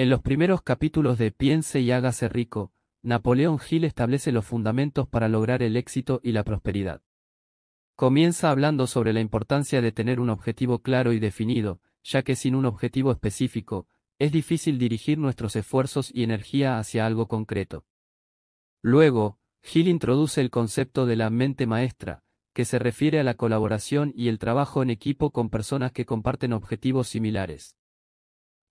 En los primeros capítulos de Piense y hágase rico, Napoleón Hill establece los fundamentos para lograr el éxito y la prosperidad. Comienza hablando sobre la importancia de tener un objetivo claro y definido, ya que sin un objetivo específico, es difícil dirigir nuestros esfuerzos y energía hacia algo concreto. Luego, Hill introduce el concepto de la mente maestra, que se refiere a la colaboración y el trabajo en equipo con personas que comparten objetivos similares.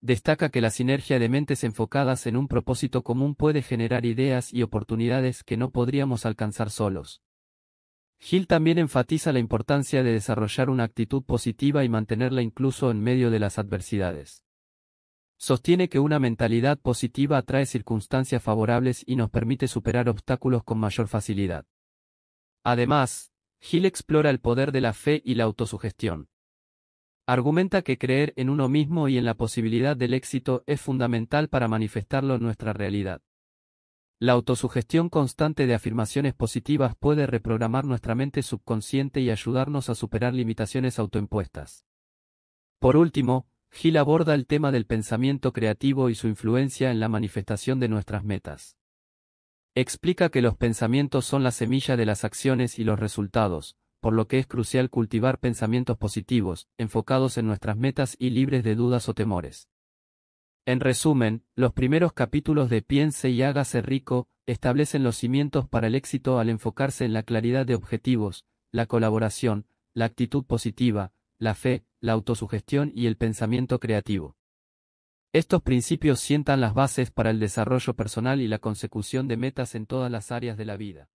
Destaca que la sinergia de mentes enfocadas en un propósito común puede generar ideas y oportunidades que no podríamos alcanzar solos. Hill también enfatiza la importancia de desarrollar una actitud positiva y mantenerla incluso en medio de las adversidades. Sostiene que una mentalidad positiva atrae circunstancias favorables y nos permite superar obstáculos con mayor facilidad. Además, Hill explora el poder de la fe y la autosugestión. Argumenta que creer en uno mismo y en la posibilidad del éxito es fundamental para manifestarlo en nuestra realidad. La autosugestión constante de afirmaciones positivas puede reprogramar nuestra mente subconsciente y ayudarnos a superar limitaciones autoimpuestas. Por último, Gil aborda el tema del pensamiento creativo y su influencia en la manifestación de nuestras metas. Explica que los pensamientos son la semilla de las acciones y los resultados, por lo que es crucial cultivar pensamientos positivos, enfocados en nuestras metas y libres de dudas o temores. En resumen, los primeros capítulos de Piense y hágase rico establecen los cimientos para el éxito al enfocarse en la claridad de objetivos, la colaboración, la actitud positiva, la fe, la autosugestión y el pensamiento creativo. Estos principios sientan las bases para el desarrollo personal y la consecución de metas en todas las áreas de la vida.